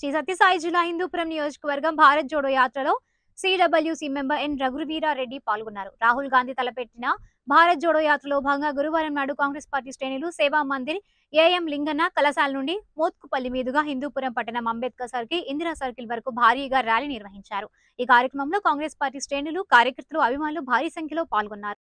శ్రీ సత్యసాయి జిల్లా హిందూపురం నియోజకవర్గం భారత్ జోడో యాత్రలో సిడబ్ల్యూసీ మెంబర్ ఎన్ రఘువీరారెడ్డి పాల్గొన్నారు రాహుల్ గాంధీ తలపెట్టిన భారత్ జోడో యాత్రలో భాగంగా గురువారం నాడు కాంగ్రెస్ పార్టీ శ్రేణులు సేవా మందిర్ ఏఎం లింగన్న కలశాల నుండి మోత్కుపల్లి మీదుగా హిందూపురం పట్టణం అంబేద్కర్ సర్కిల్ ఇందిరా సర్కిల్ వరకు భారీగా ర్యాలీ నిర్వహించారు ఈ కార్యక్రమంలో కాంగ్రెస్ పార్టీ శ్రేణులు కార్యకర్తలు అభిమానులు భారీ సంఖ్యలో పాల్గొన్నారు